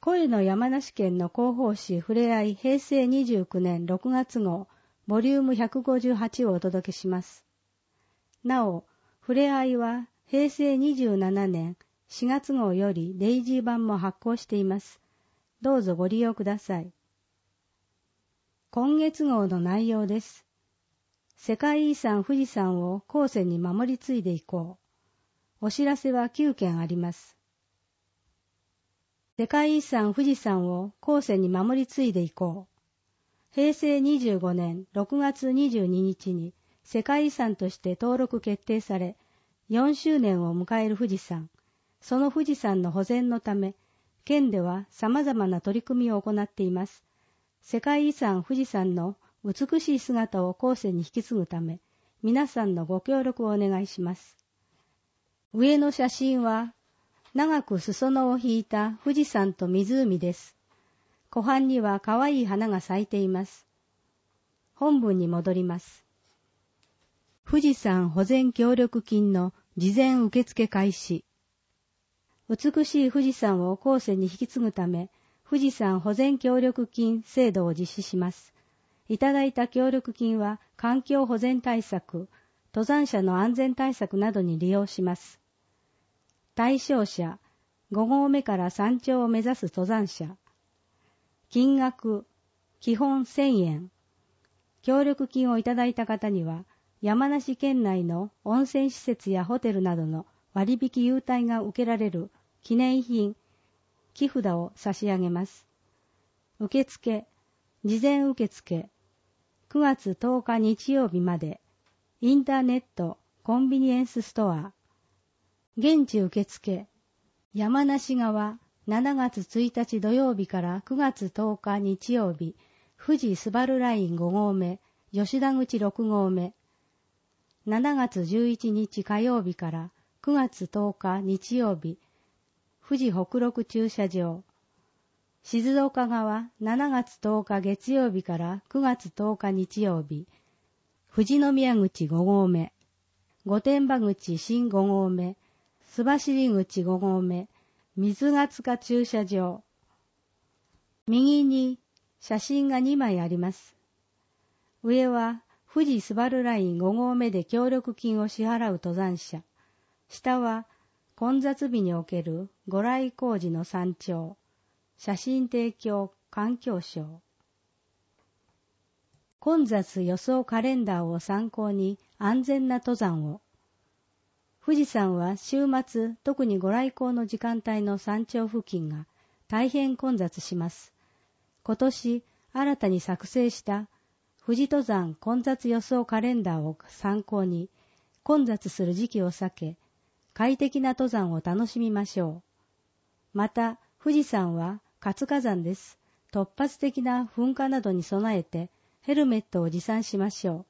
声の山梨県の広報誌ふれあい平成29年6月号ボリューム158をお届けします。なお、ふれあいは平成27年4月号よりデイジー版も発行しています。どうぞご利用ください。今月号の内容です。世界遺産富士山を後世に守り継いでいこう。お知らせは9件あります。世界遺産富士山を後世に守り継いでいこう。平成25年6月22日に世界遺産として登録決定され、4周年を迎える富士山。その富士山の保全のため、県では様々な取り組みを行っています。世界遺産富士山の美しい姿を後世に引き継ぐため、皆さんのご協力をお願いします。上の写真は長く裾野を引いた富士山と湖です。湖畔には可愛い花が咲いています。本文に戻ります。富士山保全協力金の事前受付開始。美しい富士山を後世に引き継ぐため、富士山保全協力金制度を実施します。いただいた協力金は環境保全対策、登山者の安全対策などに利用します。対象者、5合目から山頂を目指す登山者、金額、基本1000円、協力金をいただいた方には、山梨県内の温泉施設やホテルなどの割引優待が受けられる記念品、木札を差し上げます。受付、事前受付、9月10日日曜日まで、インターネット、コンビニエンスストア、現地受付、山梨側、7月1日土曜日から9月10日日曜日、富士スバルライン5号目、吉田口6号目、7月11日火曜日から9月10日日曜日、富士北陸駐車場、静岡側7月10日月曜日から9月10日日曜日、富士宮口5号目、御殿場口新5号目、須走口5合目、水が塚駐車場。右に写真が2枚あります。上は富士スバルライン5合目で協力金を支払う登山者。下は混雑日における御来工事の山頂。写真提供環境省。混雑予想カレンダーを参考に安全な登山を。富士山は週末、特にご来光の時間帯の山頂付近が大変混雑します。今年、新たに作成した富士登山混雑予想カレンダーを参考に、混雑する時期を避け、快適な登山を楽しみましょう。また、富士山は活火山です。突発的な噴火などに備えて、ヘルメットを持参しましょう。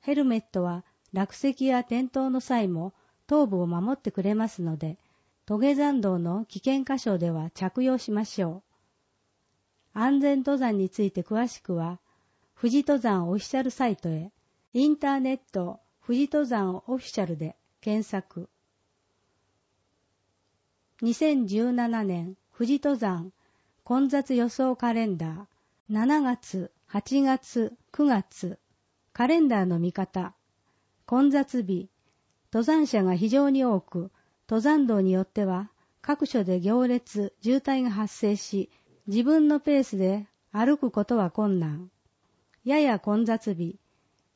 ヘルメットは落石や転倒の際も頭部を守ってくれますので、トゲ山道の危険箇所では着用しましょう。安全登山について詳しくは、富士登山オフィシャルサイトへ、インターネット富士登山オフィシャルで検索。2017年富士登山混雑予想カレンダー7月、8月、9月カレンダーの見方混雑日登山者が非常に多く、登山道によっては各所で行列、渋滞が発生し、自分のペースで歩くことは困難。やや混雑日、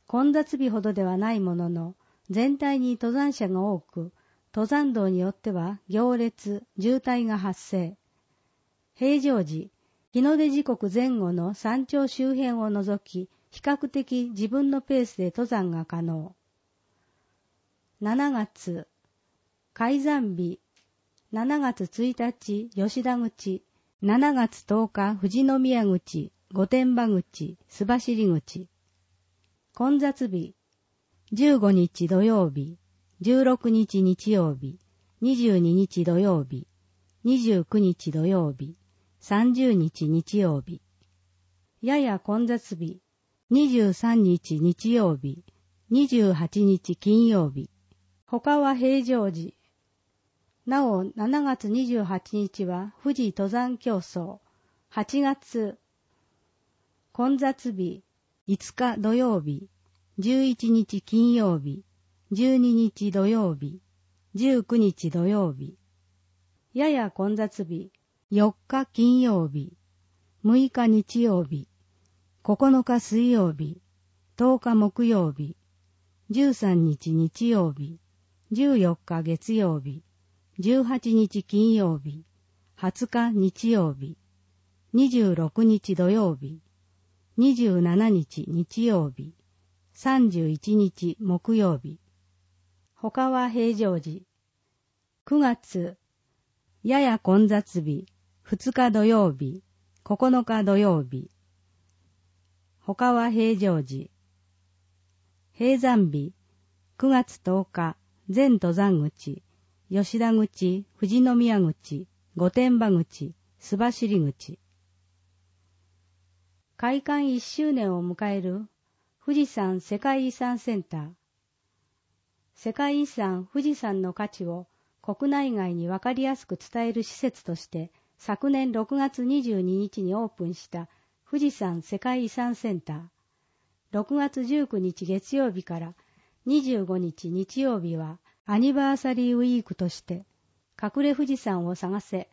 混雑日ほどではないものの、全体に登山者が多く、登山道によっては行列、渋滞が発生。平常時、日の出時刻前後の山頂周辺を除き、比較的自分のペースで登山が可能。7月、改ざん日、7月1日、吉田口、7月10日、富士宮口、御殿場口、須走口。混雑日、15日土曜日、16日日曜日、22日土曜日、29日土曜日、30日日曜日。やや混雑日、23日日曜日、28日金曜日、他は平常時。なお、7月28日は富士登山競争。8月、混雑日、5日土曜日、11日金曜日、12日土曜日、19日土曜日。やや混雑日、4日金曜日、6日日曜日、9日水曜日、10日木曜日、13日日曜日、14日月曜日、18日金曜日、20日日曜日、26日土曜日、27日日曜日、31日木曜日。他は平常時。9月、やや混雑日、2日土曜日、9日土曜日。他は平常時。閉山日、9月10日、全登山口、吉田口、富士宮口、御殿場口、須走口。開館1周年を迎える富士山世界遺産センター。世界遺産富士山の価値を国内外にわかりやすく伝える施設として昨年6月22日にオープンした富士山世界遺産センター。6月19日月曜日から25日日曜日はアニバーサリーウィークとして隠れ富士山を探せ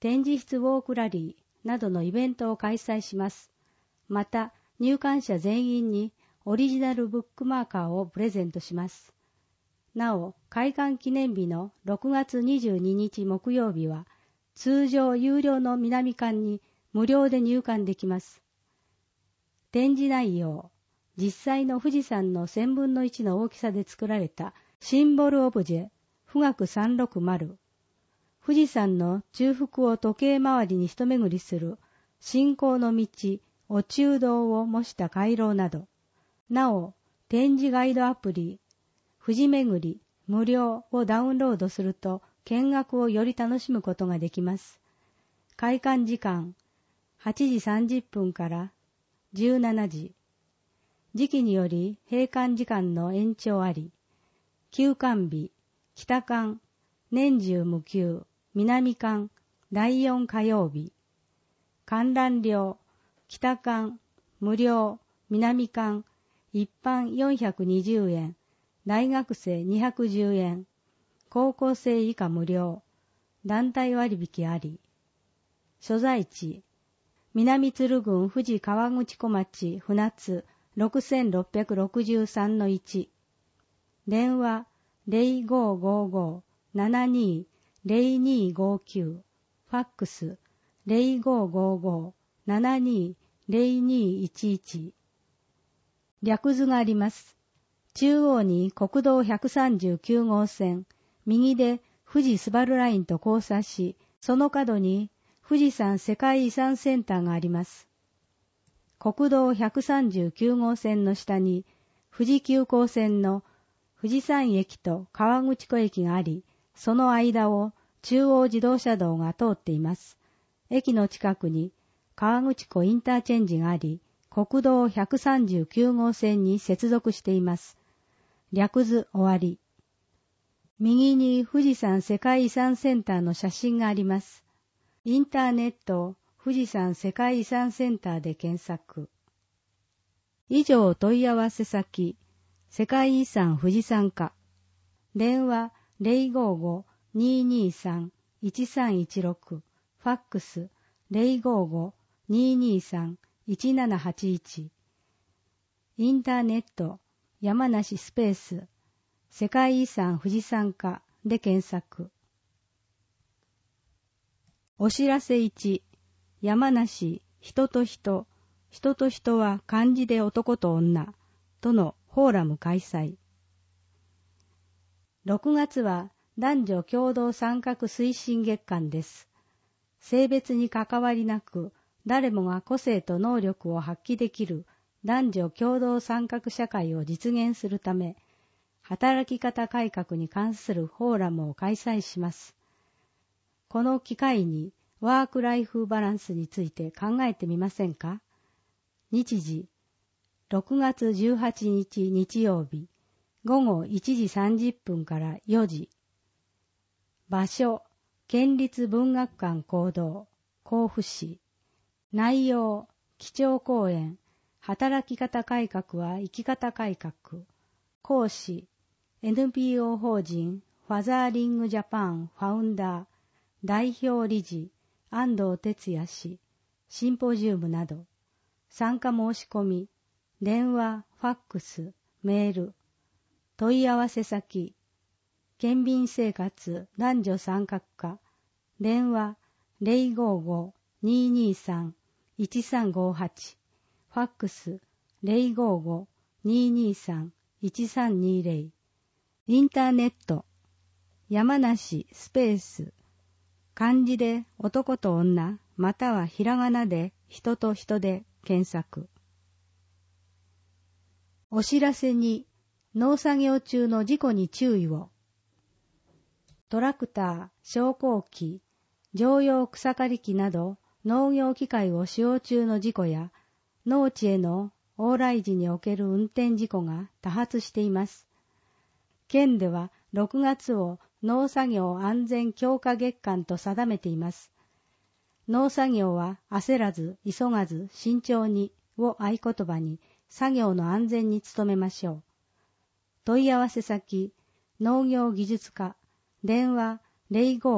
展示室ウォークラリーなどのイベントを開催します。また入館者全員にオリジナルブックマーカーをプレゼントします。なお、開館記念日の6月22日木曜日は、通常有料の南館に無料で入館できます。展示内容、実際の富士山の1000分の1の大きさで作られたシンボルオブジェ、富岳360。富士山の中腹を時計回りに一巡りする信仰の道、お中道を模した回廊など、なお、展示ガイドアプリ、富士巡り、無料をダウンロードすると見学をより楽しむことができます。開館時間、8時30分から17時。時期により閉館時間の延長あり、休館日、北館、年中無休、南館、第4火曜日、観覧料、北館、無料、南館、一般420円、大学生210円、高校生以下無料、団体割引あり、所在地、南鶴郡富士河口湖町船津6663-1電話0555-720259ファックス0555-720211略図があります。中央に国道139号線、右で富士スバルラインと交差し、その角に富士山世界遺産センターがあります。国道139号線の下に富士急行線の富士山駅と川口湖駅があり、その間を中央自動車道が通っています。駅の近くに川口湖インターチェンジがあり、国道139号線に接続しています。略図終わり。右に富士山世界遺産センターの写真があります。インターネット富士山世界遺産センターで検索。以上問い合わせ先、世界遺産富士山課。電話055-223-1316。ファックス055-223-1781。インターネット、山梨スペース、世界遺産富士山課で検索。お知らせ1。山梨、人と人、人と人は漢字で男と女とのフォーラム開催。6月は男女共同参画推進月間です。性別に関わりなく、誰もが個性と能力を発揮できる男女共同参画社会を実現するため、働き方改革に関するフォーラムを開催します。この機会にワーク・ライフ・バランスについて考えてみませんか日時6月18日日曜日午後1時30分から4時場所県立文学館行動甲府市内容基調講演働き方改革は生き方改革講師 NPO 法人ファザーリングジャパンファウンダー代表理事安藤哲也氏、シンポジウムなど、参加申し込み、電話、ファックス、メール、問い合わせ先、県民生活男女参画課、電話055-223-1358、ファックス055-223-1320、インターネット、山梨スペース漢字で男と女、またはひらがなで人と人で検索。お知らせに、農作業中の事故に注意を。トラクター、昇降機、常用草刈り機など農業機械を使用中の事故や、農地への往来時における運転事故が多発しています。県では6月を農作業安全強化月間と定めています。農作業は焦らず、急がず、慎重にを合言葉に作業の安全に努めましょう。問い合わせ先、農業技術課、電話055-223-1616、フ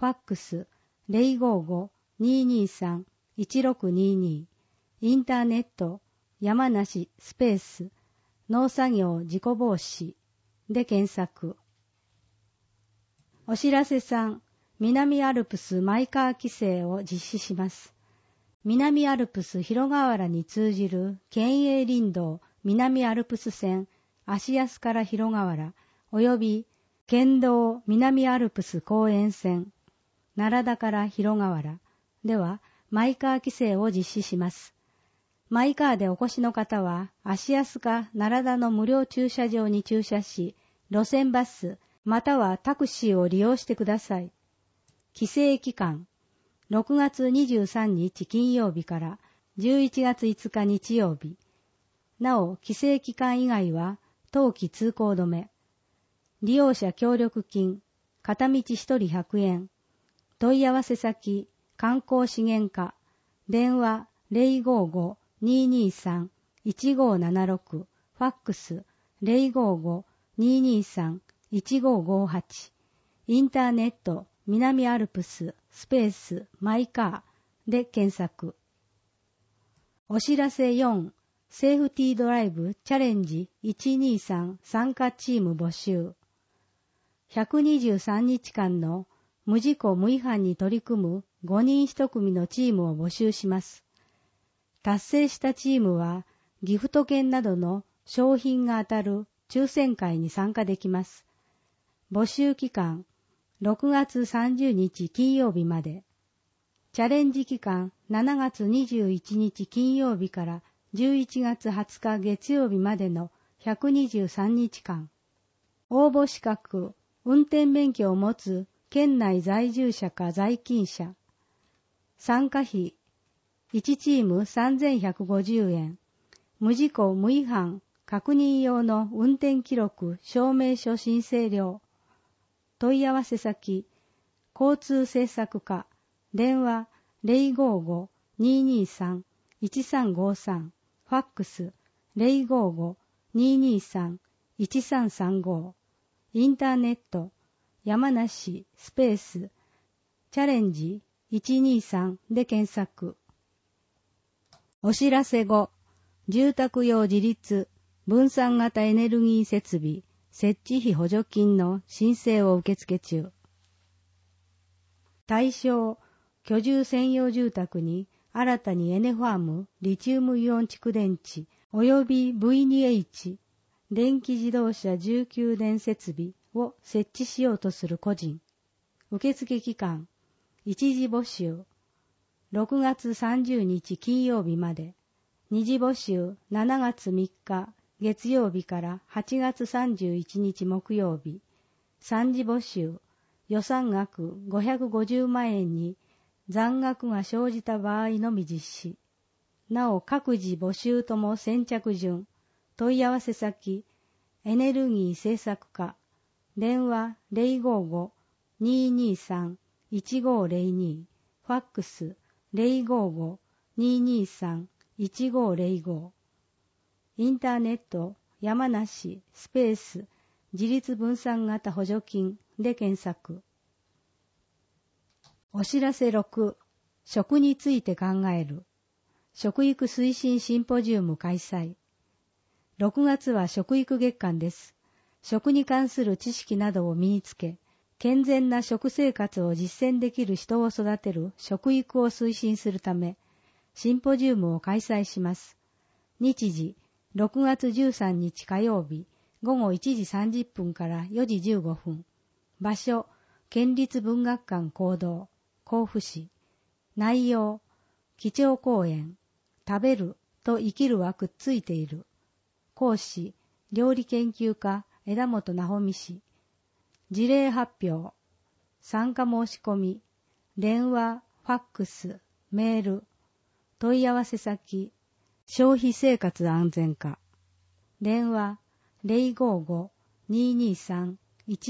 ァックス055-223-1622、インターネット、山梨スペース農作業事故防止で検索。お知らせ3、南アルプスマイカー規制を実施します。南アルプス広河原に通じる県営林道南アルプス線足安から広河原及び県道南アルプス公園線奈良田から広河原ではマイカー規制を実施します。マイカーでお越しの方は、足安か奈良田の無料駐車場に駐車し、路線バス、またはタクシーを利用してください。帰省期間、6月23日金曜日から11月5日日曜日。なお、帰省期間以外は、冬季通行止め。利用者協力金、片道1人100円。問い合わせ先、観光資源課、電話055 223-1576ファックス055-223-1558インターネット南アルプススペースマイカーで検索お知らせ4セーフティードライブチャレンジ123参加チーム募集123日間の無事故無違反に取り組む5人1組のチームを募集します。達成したチームはギフト券などの商品が当たる抽選会に参加できます。募集期間6月30日金曜日まで、チャレンジ期間7月21日金曜日から11月20日月曜日までの123日間、応募資格、運転免許を持つ県内在住者か在勤者、参加費1チーム3150円、無事故無違反確認用の運転記録証明書申請料、問い合わせ先、交通政策課、電話055-223-1353、ファックス055-223-1335、インターネット、山梨スペース、チャレンジ123で検索。お知らせ後、住宅用自立、分散型エネルギー設備、設置費補助金の申請を受付中。対象、居住専用住宅に新たにエネファーム、リチウムイオン蓄電池、及び V2H、電気自動車19電設備を設置しようとする個人。受付期間、一時募集、6月30日金曜日まで、二次募集7月3日月曜日から8月31日木曜日、三次募集予算額550万円に残額が生じた場合のみ実施。なお各自募集とも先着順、問い合わせ先、エネルギー政策課、電話055-223-1502、ファックス055-223-1505インターネット山梨スペース自立分散型補助金で検索お知らせ6食について考える食育推進シンポジウム開催6月は食育月間です食に関する知識などを身につけ健全な食生活を実践できる人を育てる食育を推進するため、シンポジウムを開催します。日時、6月13日火曜日、午後1時30分から4時15分。場所、県立文学館行動、甲府市。内容、基調講演、食べると生きるはくっついている。講師、料理研究家、枝本直美氏。事例発表、参加申し込み、電話、ファックス、メール、問い合わせ先、消費生活安全課、電話055-223-1588、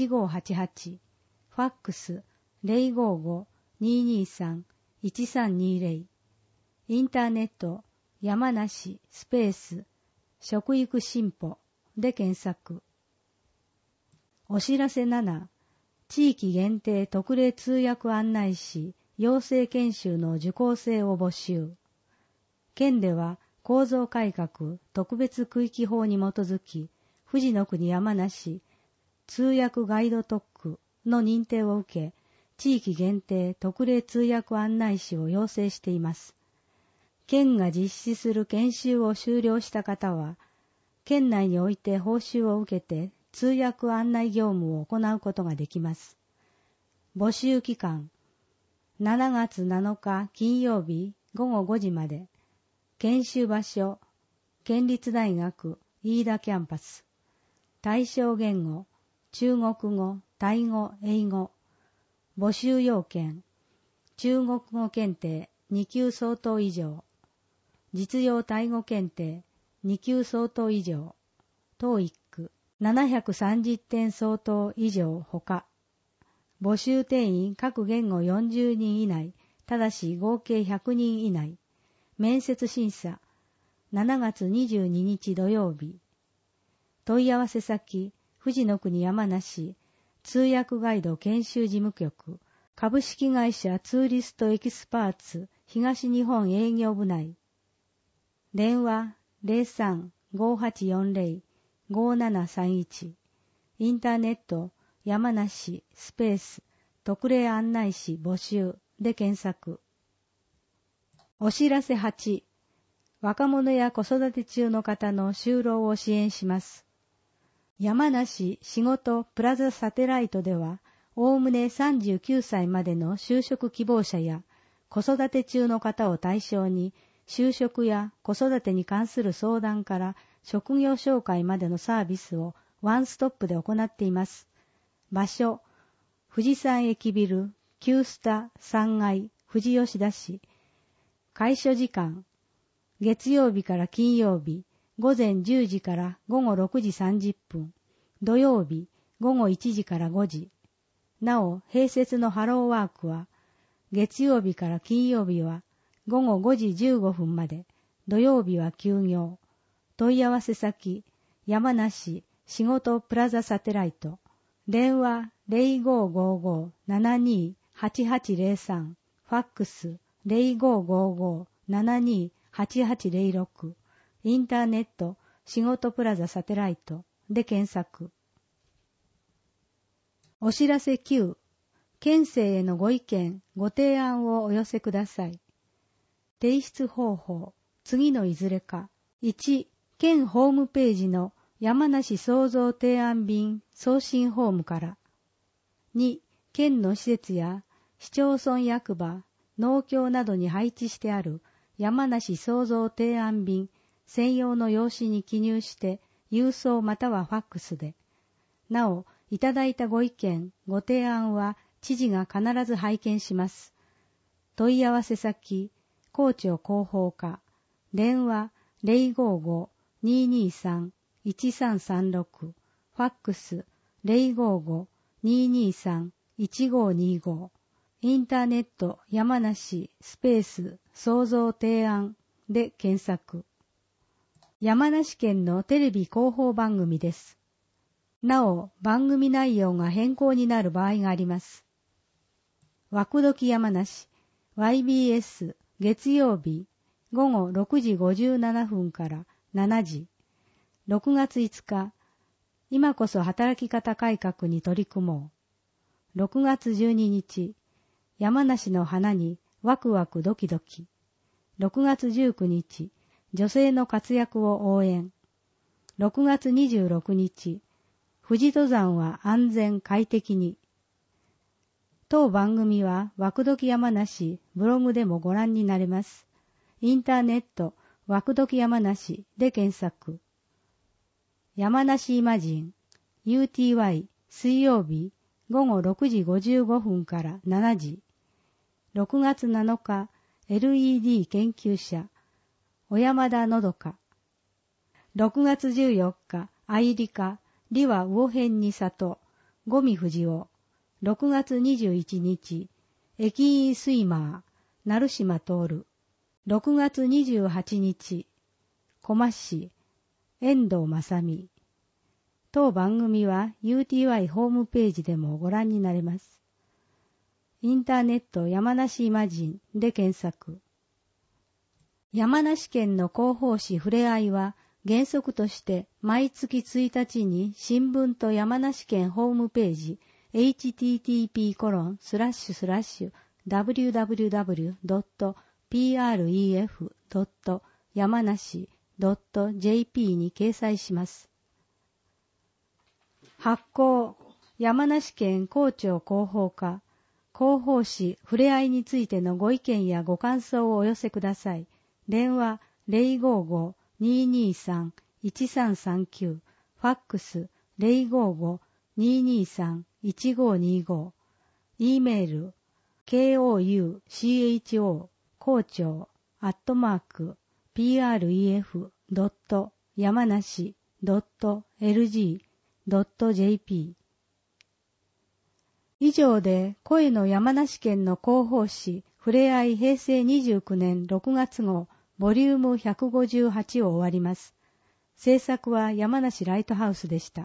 ファックス055-223-1320、インターネット山梨スペース食育進歩で検索。お知らせ7、地域限定特例通訳案内士、養成研修の受講生を募集。県では構造改革特別区域法に基づき、富士の国山梨通訳ガイド特区の認定を受け、地域限定特例通訳案内士を要請しています。県が実施する研修を終了した方は、県内において報酬を受けて通訳案内業務を行うことができます。募集期間7月7日金曜日午後5時まで研修場所県立大学飯田キャンパス対象言語中国語タイ語英語募集要件中国語検定2級相当以上実用タイ語検定2級相当以上等1 730点相当以上ほか、募集定員各言語40人以内、ただし合計100人以内、面接審査、7月22日土曜日、問い合わせ先、富士の国山梨、通訳ガイド研修事務局、株式会社ツーリストエキスパーツ東日本営業部内、電話03-5840 5731インターネット山梨スペース特例案内士募集で検索。お知らせ8若者や子育て中の方の就労を支援します。山梨仕事プラザサテライトでは、おおむね39歳までの就職希望者や子育て中の方を対象に、就職や子育てに関する相談から職業紹介までのサービスをワンストップで行っています。場所、富士山駅ビル、旧スタ3階、富士吉田市。開所時間、月曜日から金曜日、午前10時から午後6時30分、土曜日、午後1時から5時。なお、併設のハローワークは、月曜日から金曜日は午後5時15分まで、土曜日は休業。問い合わせ先、山梨仕事プラザサテライト、電話0555-728803、ファックス0555-728806、インターネット仕事プラザサテライトで検索。お知らせ9、県政へのご意見、ご提案をお寄せください。提出方法、次のいずれか。1、県ホームページの山梨創造提案便送信ホームから、2、県の施設や市町村役場、農協などに配置してある山梨創造提案便専用の用紙に記入して郵送またはファックスで、なお、いただいたご意見、ご提案は知事が必ず拝見します。問い合わせ先、校長広報課、電話055 223-1336ファックス055-223-1525インターネット山梨スペース創造提案で検索山梨県のテレビ広報番組です。なお、番組内容が変更になる場合があります。枠時山梨 YBS 月曜日午後6時57分から7時、6月5日、今こそ働き方改革に取り組もう。6月12日、山梨の花にワクワクドキドキ。6月19日、女性の活躍を応援。6月26日、富士登山は安全快適に。当番組は、ワクドキ山梨ブログでもご覧になれます。インターネット、枠時山梨で検索。山梨イマジン UTY 水曜日午後6時55分から7時。6月7日 LED 研究者小山田のどか。6月14日アイリカ愛理科ヘンニサトゴミフ藤尾。6月21日駅員スイマー成島る。6月28日、小松市、遠藤正美。当番組は UTY ホームページでもご覧になれます。インターネット山梨イマジンで検索。山梨県の広報誌ふれあいは原則として毎月1日に新聞と山梨県ホームページ http://www. pref. 山梨 .jp に掲載します。発行、山梨県校長広報課、広報誌ふれあいについてのご意見やご感想をお寄せください。電話055-223-1339、ファックス055-223-1525、e メール koucho 校長、アットマーク、pref. 山梨 .lg.jp 以上で、声の山梨県の広報誌、ふれあい平成29年6月号、ボリューム158を終わります。制作は山梨ライトハウスでした。